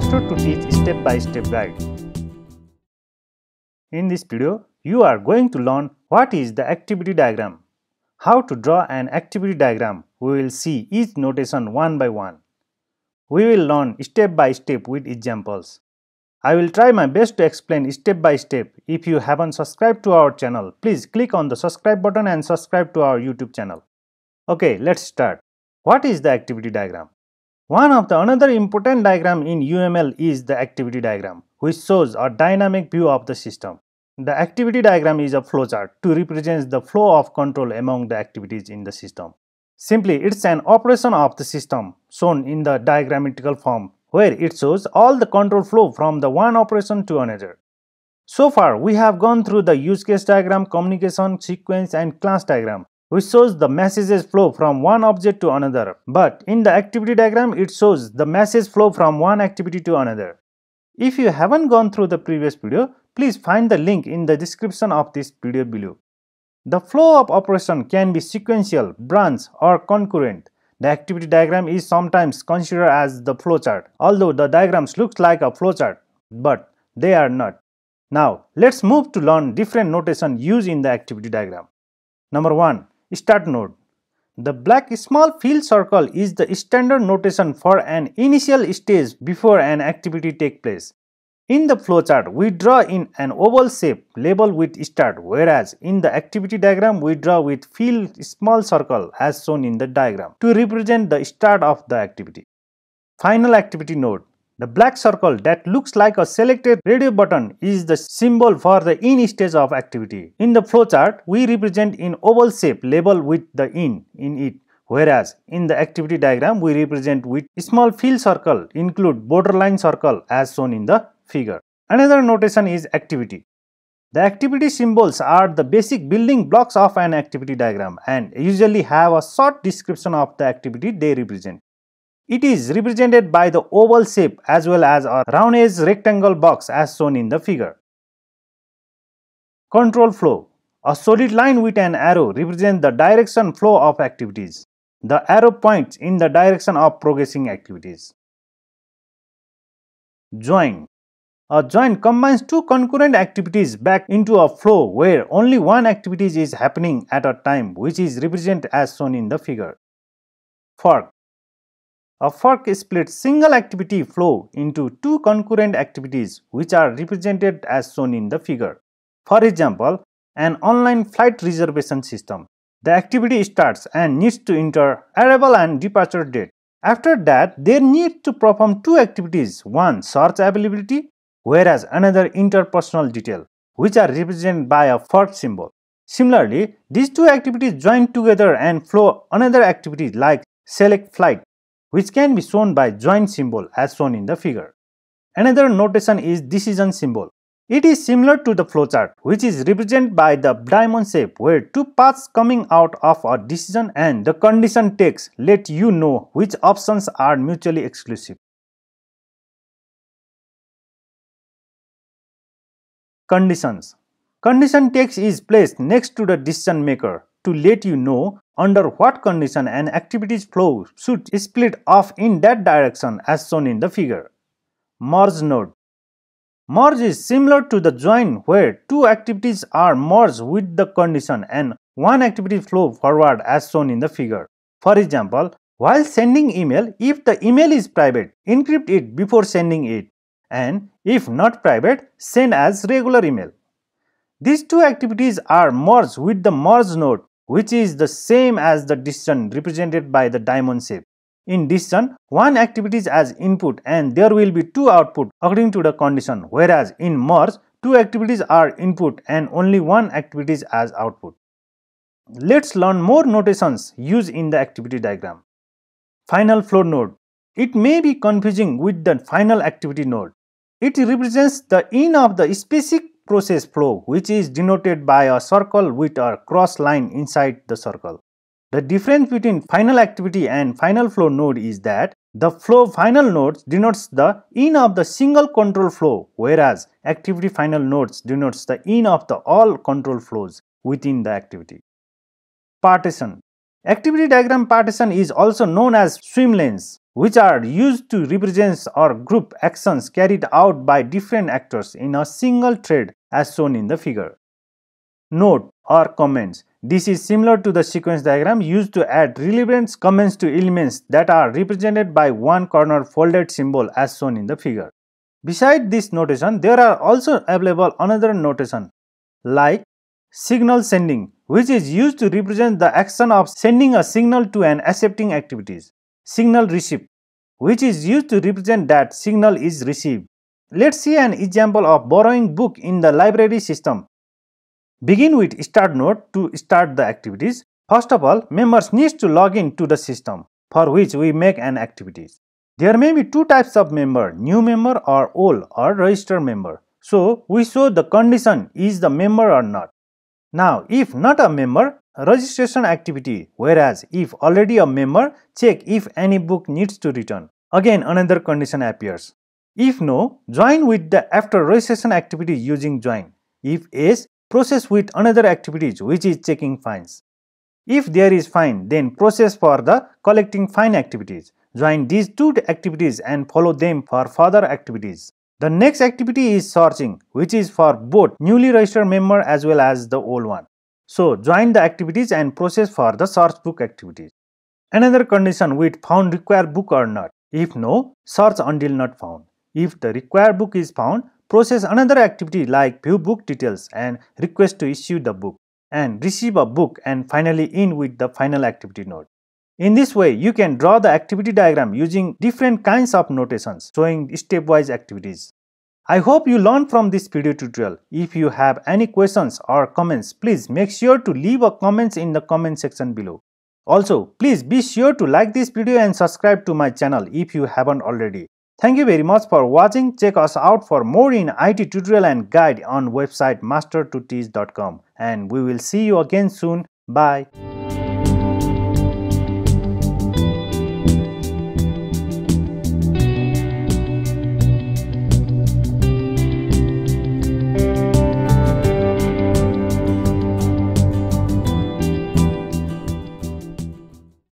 Master to Teach Step-by-Step -step Guide. In this video, you are going to learn what is the activity diagram. How to draw an activity diagram, we will see each notation one by one. We will learn step by step with examples. I will try my best to explain step by step. If you haven't subscribed to our channel, please click on the subscribe button and subscribe to our YouTube channel. Okay, let's start. What is the activity diagram? One of the another important diagram in UML is the activity diagram, which shows a dynamic view of the system. The activity diagram is a flowchart to represent the flow of control among the activities in the system. Simply, it's an operation of the system shown in the diagrammatical form where it shows all the control flow from the one operation to another. So far, we have gone through the use case diagram, communication, sequence and class diagram which shows the messages flow from one object to another. But in the activity diagram, it shows the message flow from one activity to another. If you haven't gone through the previous video, please find the link in the description of this video below. The flow of operation can be sequential, branch or concurrent. The activity diagram is sometimes considered as the flowchart, although the diagrams look like a flowchart, but they are not. Now, let's move to learn different notation used in the activity diagram. Number 1 start node. The black small field circle is the standard notation for an initial stage before an activity takes place. In the flowchart, we draw in an oval shape labeled with start, whereas in the activity diagram, we draw with field small circle as shown in the diagram to represent the start of the activity. Final activity node the black circle that looks like a selected radio button is the symbol for the in stage of activity. In the flowchart, we represent in oval shape label with the in in it. Whereas in the activity diagram, we represent with small field circle include borderline circle as shown in the figure. Another notation is activity. The activity symbols are the basic building blocks of an activity diagram and usually have a short description of the activity they represent. It is represented by the oval shape as well as a round edge rectangle box as shown in the figure. Control flow. A solid line with an arrow represents the direction flow of activities. The arrow points in the direction of progressing activities. Join. A join combines two concurrent activities back into a flow where only one activity is happening at a time which is represented as shown in the figure. Fork. A fork splits single activity flow into two concurrent activities which are represented as shown in the figure. For example, an online flight reservation system. The activity starts and needs to enter arrival and departure date. After that, they need to perform two activities, one search availability, whereas another interpersonal detail, which are represented by a fork symbol. Similarly, these two activities join together and flow another activity like select flight which can be shown by joint symbol as shown in the figure. Another notation is decision symbol. It is similar to the flowchart, which is represented by the diamond shape where two paths coming out of a decision and the condition text let you know which options are mutually exclusive. Conditions Condition text is placed next to the decision maker to let you know under what condition an activity's flow should split off in that direction as shown in the figure. Merge node Merge is similar to the join where two activities are merged with the condition and one activity flow forward as shown in the figure. For example, while sending email, if the email is private, encrypt it before sending it and if not private, send as regular email. These two activities are merged with the merge node which is the same as the decision represented by the diamond shape. In decision, one activity is as input and there will be two output according to the condition, whereas in merge, two activities are input and only one activity is as output. Let's learn more notations used in the activity diagram. Final flow node. It may be confusing with the final activity node. It represents the end of the specific process flow which is denoted by a circle with a cross line inside the circle. The difference between final activity and final flow node is that the flow final nodes denotes the in of the single control flow whereas activity final nodes denotes the in of the all control flows within the activity. Partition Activity diagram partition is also known as swim lanes which are used to represent or group actions carried out by different actors in a single thread as shown in the figure. Note or comments. This is similar to the sequence diagram used to add relevant comments to elements that are represented by one corner folded symbol as shown in the figure. Beside this notation, there are also available another notation like signal sending which is used to represent the action of sending a signal to an accepting activities. Signal receipt which is used to represent that signal is received. Let's see an example of borrowing book in the library system. Begin with start node to start the activities. First of all, members needs to log in to the system for which we make an activities. There may be two types of member, new member or old or registered member. So, we show the condition is the member or not. Now, if not a member, registration activity, whereas if already a member, check if any book needs to return. Again, another condition appears. If no, join with the after registration activity using join. If yes, process with another activities which is checking fines. If there is fine, then process for the collecting fine activities. Join these two activities and follow them for further activities. The next activity is searching, which is for both newly registered member as well as the old one. So join the activities and process for the search book activities. Another condition with found require book or not. If no, search until not found. If the required book is found, process another activity like view book details and request to issue the book and receive a book and finally in with the final activity node. In this way, you can draw the activity diagram using different kinds of notations showing stepwise activities. I hope you learned from this video tutorial. If you have any questions or comments, please make sure to leave a comments in the comment section below. Also, please be sure to like this video and subscribe to my channel if you haven't already. Thank you very much for watching. Check us out for more in IT tutorial and guide on website master2teach.com and we will see you again soon. Bye.